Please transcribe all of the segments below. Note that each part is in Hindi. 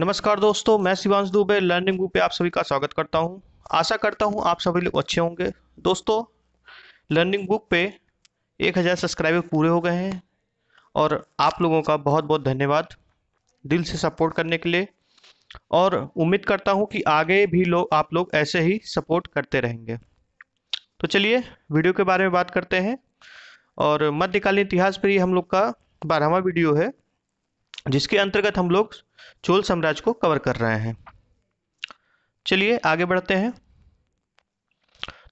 नमस्कार दोस्तों मैं शिवांश दुबे लर्निंग ग्रुप पे आप सभी का स्वागत करता हूं आशा करता हूं आप सभी लोग अच्छे होंगे दोस्तों लर्निंग बुक पे 1000 सब्सक्राइबर पूरे हो गए हैं और आप लोगों का बहुत बहुत धन्यवाद दिल से सपोर्ट करने के लिए और उम्मीद करता हूं कि आगे भी लोग आप लोग ऐसे ही सपोर्ट करते रहेंगे तो चलिए वीडियो के बारे में बात करते हैं और मध्यकालीन इतिहास पर ही हम लोग का बारहवा वीडियो है जिसके अंतर्गत हम लोग चोल साम्राज्य को कवर कर रहे हैं चलिए आगे बढ़ते हैं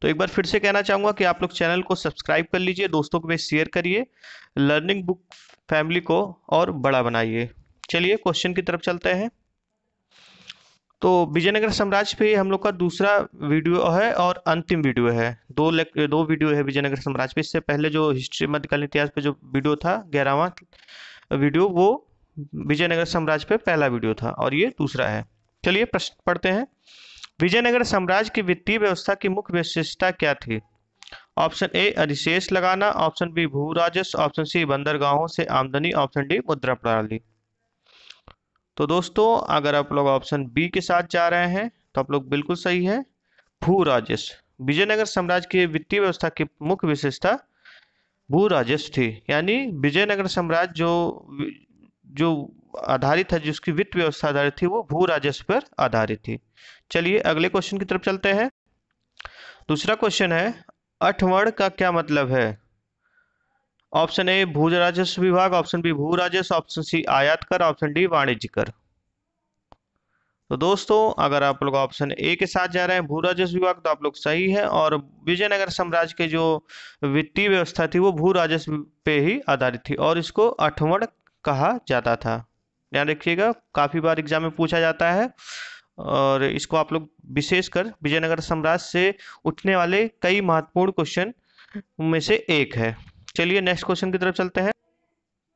तो एक बार फिर से कहना चाहूंगा कि आप लोग चैनल को सब्सक्राइब कर लीजिए दोस्तों को भी शेयर करिए लर्निंग बुक फैमिली को और बड़ा बनाइए चलिए क्वेश्चन की तरफ चलते हैं तो विजयनगर साम्राज्य पे हम लोग का दूसरा वीडियो है और अंतिम वीडियो है दो दो वीडियो है विजयनगर साम्राज्य पे इससे पहले जो हिस्ट्री मध्यकालीन इतिहास पे जो वीडियो था ग्यारहवा वीडियो वो विजयनगर साम्राज्य पे पहला वीडियो था और ये दूसरा है चलिए प्रश्न पढ़ते हैं विजयनगर साम्राज्य की वित्तीय व्यवस्था की मुख्य विशेषता क्या थी ऑप्शन ए अधिशेष लगाना ऑप्शन बी भू राजस्व ऑप्शन सी बंदरगाहों से आमदनी ऑप्शन डी मुद्रा प्रणाली तो दोस्तों अगर आप लोग ऑप्शन बी के साथ जा रहे हैं तो आप लोग बिल्कुल सही है भू राजस्व विजयनगर साम्राज्य की वित्तीय व्यवस्था की मुख्य विशेषता भू राजस्व थी यानी विजयनगर साम्राज्य जो जो आधारित है जिसकी वित्त व्यवस्था आधारित थी वो भू राजस्व पर आधारित थी चलिए अगले क्वेश्चन की तरफ चलते हैं दूसरा क्वेश्चन है अठवर्ण का क्या मतलब है ऑप्शन ए भू राजस्व विभाग ऑप्शन बी भू राजस्व ऑप्शन सी आयात कर ऑप्शन डी वाणिज्य कर तो दोस्तों अगर आप लोग ऑप्शन ए के साथ जा रहे हैं भू राजस्व विभाग तो आप लोग सही है और विजयनगर साम्राज्य के जो वित्तीय व्यवस्था थी वो भू राजस्व पे ही आधारित थी और इसको अठवर्ण कहा जाता था ध्यान रखिएगा काफ़ी बार एग्जाम में पूछा जाता है और इसको आप लोग विशेषकर विजयनगर साम्राज्य से उठने वाले कई महत्वपूर्ण क्वेश्चन में से एक है चलिए नेक्स्ट क्वेश्चन की तरफ चलते हैं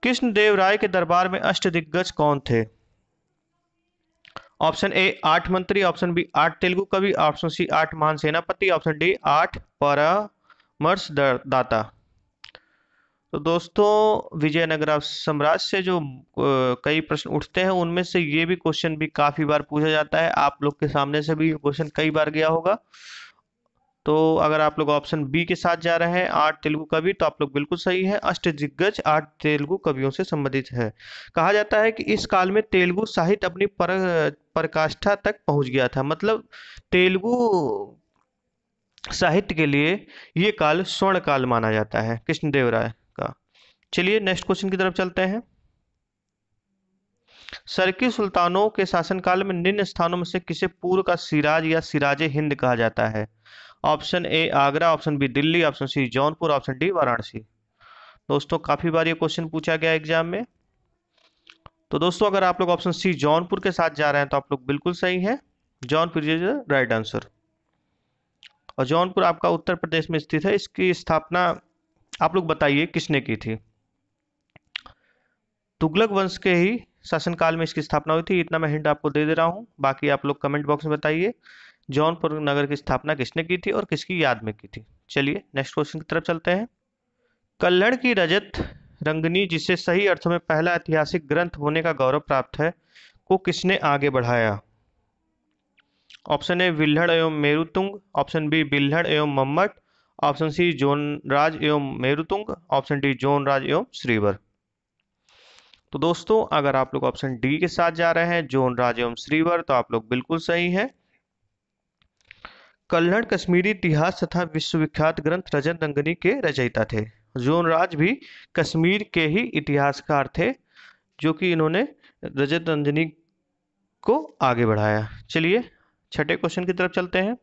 कृष्णदेव राय के दरबार में अष्ट दिग्गज कौन थे ऑप्शन ए आठ मंत्री ऑप्शन बी आठ तेलुगु कवि ऑप्शन सी आठ महान सेनापति ऑप्शन डी आठ परामर्शदाता तो दोस्तों विजयनगर साम्राज्य से जो कई प्रश्न उठते हैं उनमें से ये भी क्वेश्चन भी काफ़ी बार पूछा जाता है आप लोग के सामने से भी ये क्वेश्चन कई बार गया होगा तो अगर आप लोग ऑप्शन बी के साथ जा रहे हैं आठ तेलुगु कवि तो आप लोग बिल्कुल सही है अष्ट दिग्गज आठ तेलुगु कवियों से संबंधित है कहा जाता है कि इस काल में तेलुगु साहित्य अपनी पर प्रकाष्ठा तक पहुंच गया था मतलब तेलुगु साहित्य के लिए ये काल स्वर्ण काल माना जाता है कृष्णदेव राय चलिए नेक्स्ट क्वेश्चन की तरफ चलते हैं सरकी सुल्तानों के शासनकाल में निम्न स्थानों में से किसे पूर्व का सिराज या सिराज हिंद कहा जाता है option A Agra option B Delhi option C Jaunpur option D Varanasi दोस्तों काफ़ी बार ये क्वेश्चन पूछा गया एग्जाम में तो दोस्तों अगर आप लोग ऑप्शन सी जौनपुर के साथ जा रहे हैं तो आप लोग बिल्कुल सही हैं जौनपुर इज राइट आंसर और जौनपुर आपका उत्तर प्रदेश में स्थित है इसकी स्थापना आप लोग बताइए किसने की थी तुगलक वंश के ही शासनकाल में इसकी स्थापना हुई थी इतना मैं हिंट आपको दे दे रहा हूँ बाकी आप लोग कमेंट बॉक्स में बताइए जौनपुर नगर की स्थापना किसने की थी और किसकी याद में की थी चलिए नेक्स्ट क्वेश्चन की तरफ चलते हैं कल्लड़ की रजत रंगनी जिसे सही अर्थों में पहला ऐतिहासिक ग्रंथ होने का गौरव प्राप्त है को किसने आगे बढ़ाया ऑप्शन ए बिल्हड़ एवं मेरुतुंग ऑप्शन बी बिल्हड़ एवं मम्मट ऑप्शन सी जोनराज एवं मेरुतुंग ऑप्शन डी जोनराज एवं श्रीवर तो दोस्तों अगर आप लोग ऑप्शन डी के साथ जा रहे हैं जोन राज एवं श्रीवर तो आप लोग बिल्कुल सही हैं कल्हण कश्मीरी इतिहास तथा विश्वविख्यात ग्रंथ रजन रंगनी के रचयिता थे जोन राज भी कश्मीर के ही इतिहासकार थे जो कि इन्होंने रजत रंजनी को आगे बढ़ाया चलिए छठे क्वेश्चन की तरफ चलते हैं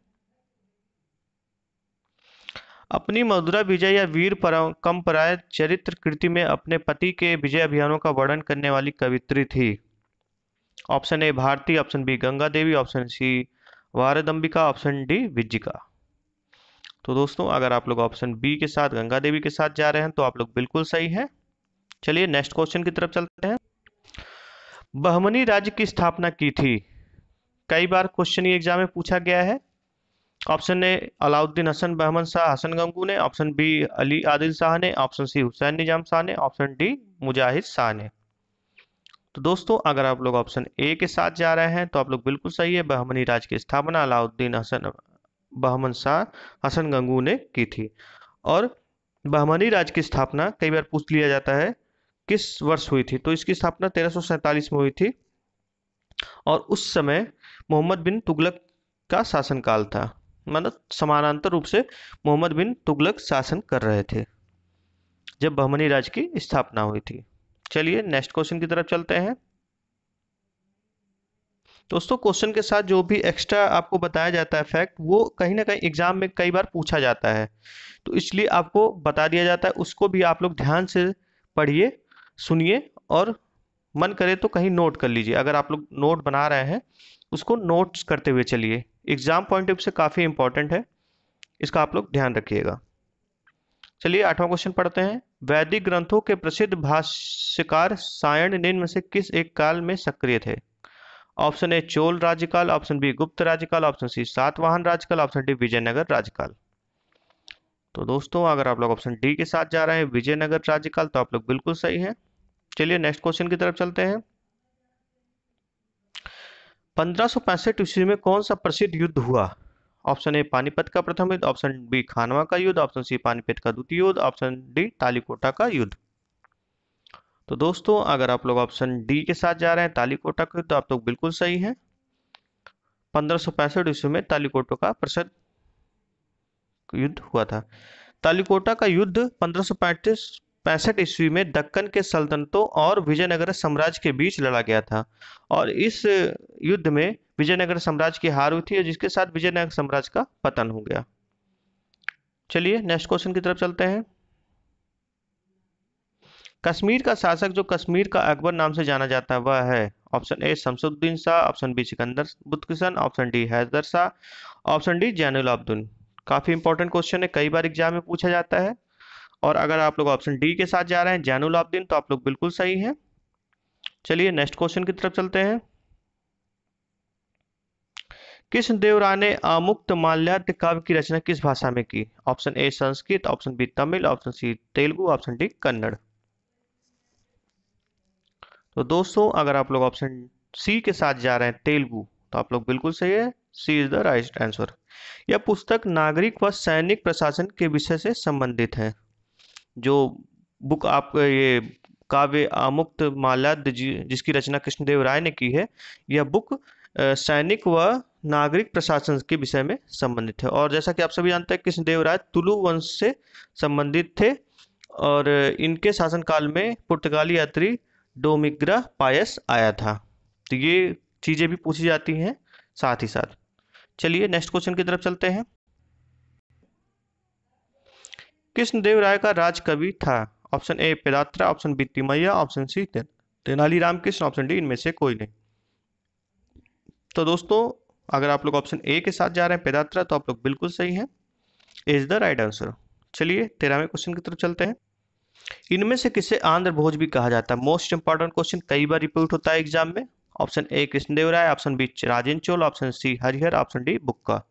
अपनी मधुरा विजय या वीर कंपराय चरित्र कृति में अपने पति के विजय अभियानों का वर्णन करने वाली कवित्री थी option A Bharati option B Ganga Devi option C Varadambika option D Vijjika तो दोस्तों अगर आप लोग ऑप्शन बी के साथ गंगा देवी के साथ जा रहे हैं तो आप लोग बिल्कुल सही हैं चलिए नेक्स्ट क्वेश्चन की तरफ चलते हैं बहमनी राज्य की स्थापना की थी कई बार क्वेश्चन ये एग्जाम में पूछा गया है ऑप्शन ए अलाउद्दीन हसन बहमन शाह हसन गंगू ने ऑप्शन बी अली आदिल शाह ने ऑप्शन सी हुसैन निजाम शाह ने ऑप्शन डी मुजाहिद शाह ने तो दोस्तों अगर आप लोग ऑप्शन ए के साथ जा रहे हैं तो आप लोग बिल्कुल सही है बहमनी राज की स्थापना अलाउद्दीन हसन बहमन शाह हसन गंगू ने की थी और बहमनी राज की स्थापना कई बार पूछ लिया जाता है किस वर्ष हुई थी तो इसकी स्थापना तेरह में हुई थी और उस समय मोहम्मद बिन तुगलक का शासनकाल था मतलब समानांतर रूप से मोहम्मद बिन तुगलक शासन कर रहे थे जब बहमनी राज की स्थापना हुई थी चलिए नेक्स्ट क्वेश्चन की तरफ चलते हैं दोस्तों क्वेश्चन के साथ जो भी एक्स्ट्रा आपको बताया जाता है फैक्ट वो कहीं ना कहीं एग्जाम में कई बार पूछा जाता है तो इसलिए आपको बता दिया जाता है उसको भी आप लोग ध्यान से पढ़िए सुनिए और मन करे तो कहीं नोट कर लीजिए अगर आप लोग नोट बना रहे हैं उसको नोट्स करते हुए चलिए एग्ज़ाम पॉइंट ऑफ से काफ़ी इंपॉर्टेंट है इसका आप लोग ध्यान रखिएगा चलिए आठवां क्वेश्चन पढ़ते हैं वैदिक ग्रंथों के प्रसिद्ध भाष्यकार सायण निम्न से किस एक काल में सक्रिय थे ऑप्शन ए चोल राज्यकाल ऑप्शन बी गुप्त राज्यकाल ऑप्शन सी सातवाहन राज्यकाल ऑप्शन डी विजयनगर राज्यकाल तो दोस्तों अगर आप लोग ऑप्शन डी के साथ जा रहे हैं विजयनगर राज्यकाल तो आप लोग बिल्कुल सही है चलिए नेक्स्ट क्वेश्चन की तरफ चलते हैं पंद्रह ईस्वी में कौन सा प्रसिद्ध युद्ध हुआ ऑप्शन ए पानीपत का प्रथम युद्ध ऑप्शन बी खानवा का युद्ध ऑप्शन सी पानीपत का द्वितीय युद्ध ऑप्शन डी तालीकोटा का युद्ध तो दोस्तों अगर आप लोग ऑप्शन डी के साथ जा रहे हैं तालीकोटा का युद्ध तो आप लोग बिल्कुल सही हैं पंद्रह ईस्वी में तालीकोटा का प्रसिद्ध युद्ध हुआ था तालीकोटा का युद्ध पंद्रह पैंसठ ईस्वी में दक्कन के सल्तनतों और विजयनगर साम्राज्य के बीच लड़ा गया था और इस युद्ध में विजयनगर साम्राज्य की हार हुई थी और जिसके साथ विजयनगर साम्राज्य का पतन हो गया चलिए नेक्स्ट क्वेश्चन की तरफ चलते हैं कश्मीर का शासक जो कश्मीर का अकबर नाम से जाना जाता है वह है option A Shamsuddin Shah option B Sikandar Butshikan option D Haidar Shah option D Zainul Abdul काफ़ी इंपॉर्टेंट क्वेश्चन है कई बार एग्जाम में पूछा जाता है और अगर आप लोग ऑप्शन डी के साथ जा रहे हैं जैनुल आबदीन तो आप लोग बिल्कुल सही हैं चलिए नेक्स्ट क्वेश्चन की तरफ चलते हैं कृष्णदेव राय ने अमुक्त माल्यार्थ काव्य की रचना किस भाषा में की option A Sanskrit option B Tamil option C Telugu option D Kannada तो दोस्तों अगर आप लोग ऑप्शन सी के साथ जा रहे हैं तेलुगु तो आप लोग बिल्कुल सही है C is the right answer यह पुस्तक नागरिक व सैनिक प्रशासन के विषय से संबंधित है जो बुक आप ये काव्य आमुक्त मालाद जी जिसकी रचना कृष्णदेव राय ने की है यह बुक सैनिक व नागरिक प्रशासन के विषय में संबंधित है और जैसा कि आप सभी जानते हैं कृष्णदेव राय तुलु वंश से संबंधित थे और इनके शासनकाल में पुर्तगाली यात्री डोमिग्रा पायस आया था तो ये चीज़ें भी पूछी जाती हैं साथ ही साथ चलिए नेक्स्ट क्वेश्चन की तरफ चलते हैं कृष्णदेव राय का राजकवि था option A Pedatra option B Timmaya option C Tenali Rama Krishna option D इनमें से कोई नहीं तो दोस्तों अगर आप लोग ऑप्शन ए के साथ जा रहे हैं पेदात्रा तो आप लोग बिल्कुल सही हैं इज द राइट आंसर चलिए तेरहवें क्वेश्चन की तरफ चलते हैं इनमें से किसे आंध्र भोज भी कहा जाता है मोस्ट इंपॉर्टेंट क्वेश्चन कई बार रिपीट होता है एग्जाम में option A Krishnadeva Raya option B Rajendra Chola option C Harihara option D Bukka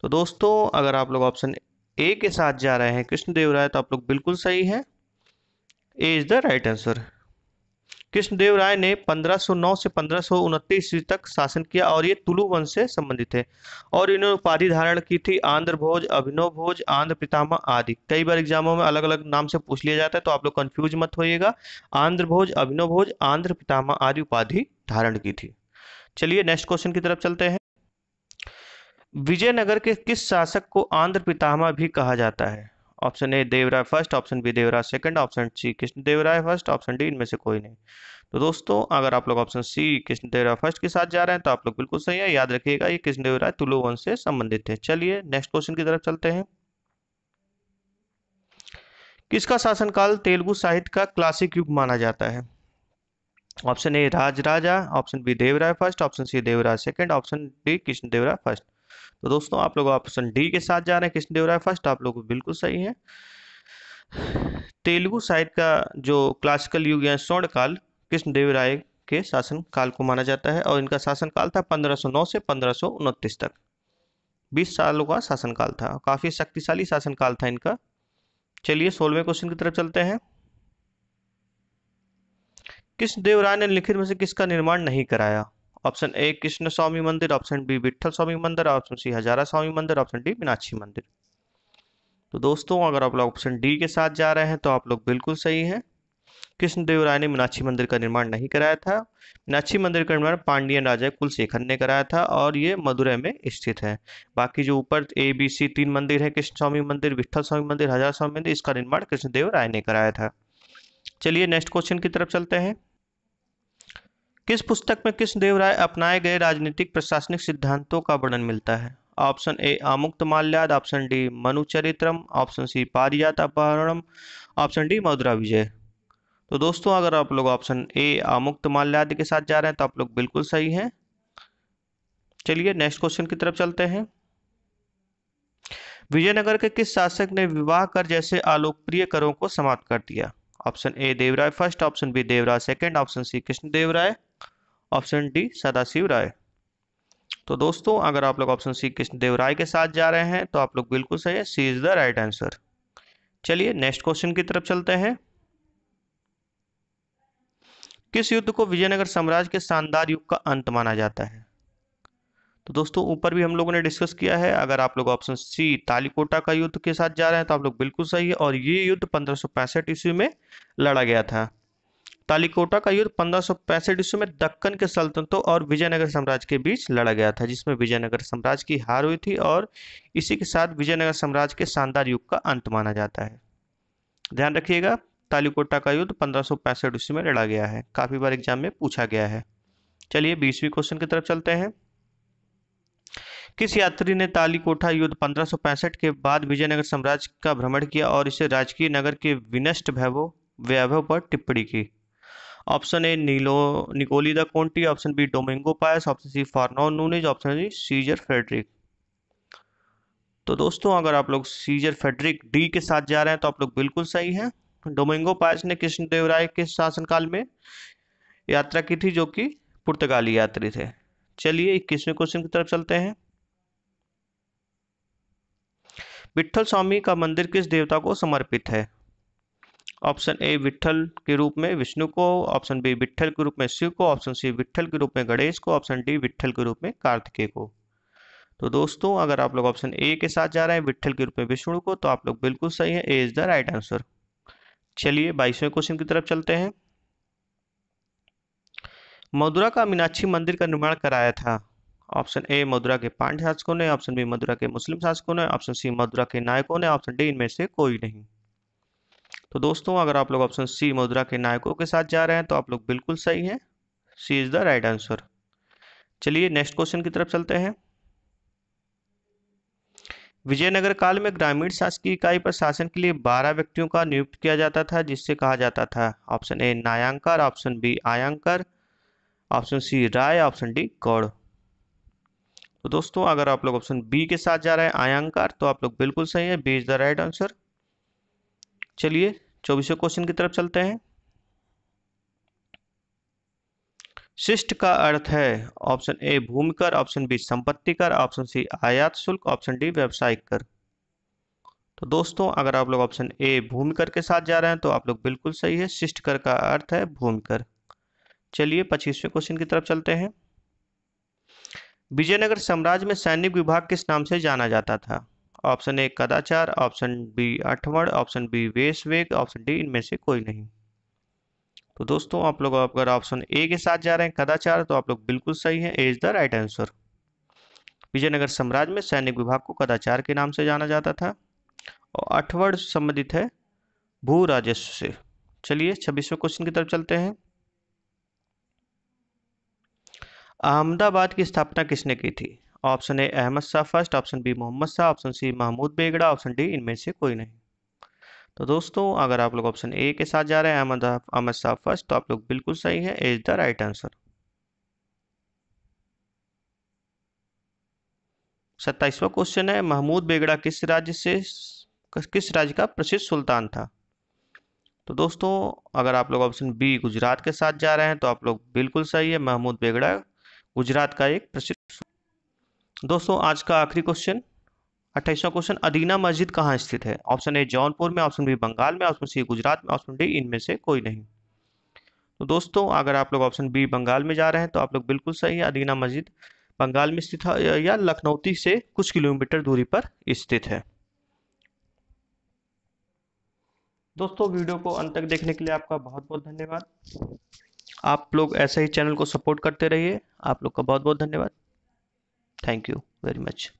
तो दोस्तों अगर आप लोग ऑप्शन ए के साथ जा रहे हैं कृष्णदेव राय तो आप लोग बिल्कुल सही है A is the right answer Krishnadeva Raya ने 1509 से पंद्रह ईस्वी तक शासन किया और ये तुलु वंश से संबंधित है और इन्होंने उपाधि धारण की थी आंध्र भोज अभिनव भोज आंध्र पितामह आदि कई बार एग्जामों में अलग अलग नाम से पूछ लिया जाता है तो आप लोग कंफ्यूज मत होइएगा आंध्र भोज अभिनव भोज आंध्र पितामह आदि उपाधि धारण की थी चलिए नेक्स्ट क्वेश्चन की तरफ चलते हैं विजयनगर के किस शासक को आंध्र पितामह भी कहा जाता है option A Devaraya first option B Devaraya second option C Krishna Devaraya first option D इनमें से कोई नहीं तो दोस्तों अगर आप लोग option C Krishna Devaraya first के साथ जा रहे हैं तो आप लोग बिल्कुल सही है याद रखिएगा ये कृष्ण देवराय तुलु वंश से संबंधित है चलिए नेक्स्ट क्वेश्चन की तरफ चलते हैं किसका शासनकाल तेलुगु साहित्य का क्लासिक युग माना जाता है option A Raj Raja option B Devaraya first option C Devaraya second option D Krishna Devaraya first तो दोस्तों आप लोग ऑप्शन डी के साथ जा रहे हैं कृष्णदेव राय फर्स्ट आप लोग बिल्कुल सही है तेलुगु साहित्य का जो क्लासिकल युग है स्वर्ण काल कृष्ण राय के शासन काल को माना जाता है और इनका शासन काल था 1509 से पंद्रह तक 20 सालों का शासन काल था काफ़ी शक्तिशाली शासन काल था इनका चलिए सोलहवें क्वेश्चन की तरफ चलते हैं कृष्ण राय ने लिखित में से किसका निर्माण नहीं कराया ऑप्शन ए कृष्ण स्वामी मंदिर ऑप्शन बी विठल स्वामी मंदिर ऑप्शन सी हजारा स्वामी मंदिर ऑप्शन डी मीनाक्षी मंदिर तो दोस्तों अगर आप लोग ऑप्शन डी के साथ जा रहे हैं तो आप लोग बिल्कुल सही हैं कृष्णदेव राय ने मीनाक्षी मंदिर का निर्माण नहीं कराया था मीनाक्षी मंदिर का निर्माण पांडियन राजा कुलशेखर ने कराया था और ये मदुरै में स्थित है बाकी जो ऊपर ए बी सी तीन मंदिर है कृष्ण स्वामी मंदिर विठल स्वामी मंदिर हजार स्वामी मंदिर इसका निर्माण कृष्णदेव राय ने कराया था चलिए नेक्स्ट क्वेश्चन की तरफ चलते हैं किस पुस्तक में कृष्णदेव राय अपनाए गए राजनीतिक प्रशासनिक सिद्धांतों का वर्णन मिलता है option A Amuktamalyada option D Manucharitram option C Parijata Apaharanam option D Madhura Vijaya तो दोस्तों अगर आप लोग ऑप्शन ए आमुक्त माल्याद के साथ जा रहे हैं तो आप लोग बिल्कुल सही हैं चलिए नेक्स्ट क्वेश्चन की तरफ चलते हैं विजयनगर के किस शासक ने विवाह कर जैसे आलोकप्रिय करों को समाप्त कर दिया option A Devaraya first option B Devaraya second option C Krishna Devaraya option D Sadashiva Raya तो दोस्तों अगर आप लोग ऑप्शन सी कृष्णदेव राय के साथ जा रहे हैं तो आप लोग बिल्कुल सही है C is the right answer चलिए नेक्स्ट क्वेश्चन की तरफ चलते हैं किस युद्ध को विजयनगर साम्राज्य के शानदार युग का अंत माना जाता है तो दोस्तों ऊपर भी हम लोगों ने डिस्कस किया है अगर आप लोग ऑप्शन सी तालिकोटा का युद्ध के साथ जा रहे हैं तो आप लोग बिल्कुल सही है और ये युद्ध पंद्रह ईस्वी में लड़ा गया था तालिकोटा का युद्ध पंद्रह ईस्वी में दक्कन के सल्तनतों और विजयनगर साम्राज्य के बीच लड़ा गया था जिसमें विजयनगर साम्राज्य की हार हुई थी और इसी के साथ विजयनगर साम्राज्य के शानदार युग का अंत माना जाता है ध्यान रखिएगा तालिकोटा का युद्ध पंद्रह ईस्वी में लड़ा गया है काफ़ी बार एग्जाम में पूछा गया है चलिए बीसवीं क्वेश्चन की तरफ चलते हैं किस यात्री ने तालिकोठा युद्ध 1565 के बाद विजयनगर साम्राज्य का भ्रमण किया और इसे राजकीय नगर के विनष्ट वैभव वैभव पर टिप्पणी की option A Nilo Nicoli de Conti option B Domingo Paes option C Fernao Nunes option D Caesar Frederick तो दोस्तों अगर आप लोग सीजर फेडरिक डी के साथ जा रहे हैं तो आप लोग बिल्कुल सही हैं डोमेंगो पायस ने कृष्णदेव राय के शासनकाल में यात्रा की थी जो कि पुर्तगाली यात्री थे चलिए इक्कीसवें क्वेश्चन की तरफ चलते हैं विठल स्वामी का मंदिर किस देवता को समर्पित है ऑप्शन ए विठल के रूप में विष्णु को ऑप्शन बी विठल के रूप में शिव को ऑप्शन सी विठल के रूप में गणेश को ऑप्शन डी विठल के रूप में कार्तिकेय को तो दोस्तों अगर आप लोग ऑप्शन ए के साथ जा रहे हैं विठल के रूप में विष्णु को तो आप लोग बिल्कुल सही है A is the right answer चलिए बाईसवें क्वेश्चन की तरफ चलते हैं मधुरा का मीनाक्षी मंदिर का निर्माण कराया था ऑप्शन ए मधुरा के पांड्य शासकों ने ऑप्शन बी मधुरा के मुस्लिम शासकों ने ऑप्शन सी मधुरा के नायकों ने ऑप्शन डी इनमें से कोई नहीं तो दोस्तों अगर आप लोग ऑप्शन सी मुद्रा के नायकों के साथ जा रहे हैं तो आप लोग बिल्कुल सही हैं C is the right answer चलिए नेक्स्ट क्वेश्चन की तरफ चलते हैं विजयनगर काल में ग्रामीण शासकीय इकाई पर शासन के लिए बारह व्यक्तियों का नियुक्त किया जाता था जिससे कहा जाता था option A Nayankar option B Ayankar option C Raya option D Gaud तो दोस्तों अगर आप लोग ऑप्शन बी के साथ जा रहे हैं आयांकार तो आप लोग बिल्कुल सही है B is the right answer चलिए चौबीसवें क्वेश्चन की तरफ चलते हैं शिष्ट का अर्थ है ऑप्शन ए भूमि कर ऑप्शन बी संपत्ति कर ऑप्शन सी आयात शुल्क ऑप्शन डी व्यावसायिक कर तो दोस्तों अगर आप लोग ऑप्शन ए भूमि कर के साथ जा रहे हैं तो आप लोग बिल्कुल सही है शिष्ट कर का अर्थ है भूमि कर चलिए पच्चीसवें क्वेश्चन की तरफ चलते हैं विजयनगर साम्राज्य में सैनिक विभाग किस नाम से जाना जाता था option A Kadachar option B Athavan option B Veg option D इनमें से कोई नहीं तो दोस्तों आप लोग अगर ऑप्शन ए के साथ जा रहे हैं कदाचार तो आप लोग बिल्कुल सही हैं A is the right answer Vijayanagar साम्राज्य में सैनिक विभाग को कदाचार के नाम से जाना जाता था और अठवण संबंधित है भू राजस्व से चलिए छब्बीसवें क्वेश्चन की तरफ चलते हैं अहमदाबाद की स्थापना किसने की थी option A Ahmad Shah first option B Mohammad Shah option C Mahmud Begada option D इनमें से कोई नहीं तो दोस्तों अगर आप लोग ऑप्शन ए के साथ जा रहे हैं अहमद अहमद शाह फर्स्ट तो आप लोग बिल्कुल सही है इज द राइट आंसर सत्ताईसवा क्वेश्चन है महमूद बेगड़ा किस राज्य से किस राज्य का प्रसिद्ध सुल्तान था तो दोस्तों अगर आप लोग ऑप्शन बी गुजरात के साथ जा रहे हैं तो आप लोग बिल्कुल सही है महमूद बेगड़ा गुजरात का एक प्रसिद्ध दोस्तों आज का आखिरी क्वेश्चन अट्ठाईसवा क्वेश्चन अदीना मस्जिद कहाँ स्थित है ऑप्शन ए जौनपुर में ऑप्शन बी बंगाल में ऑप्शन सी गुजरात में ऑप्शन डी इनमें से कोई नहीं तो दोस्तों अगर आप लोग ऑप्शन बी बंगाल में जा रहे हैं तो आप लोग बिल्कुल सही है अदीना मस्जिद बंगाल में स्थित है या लखनौती से कुछ किलोमीटर दूरी पर स्थित है दोस्तों वीडियो को अंत तक देखने के लिए आपका बहुत बहुत धन्यवाद आप लोग ऐसे ही चैनल को सपोर्ट करते रहिए आप लोग का बहुत बहुत धन्यवाद thank you very much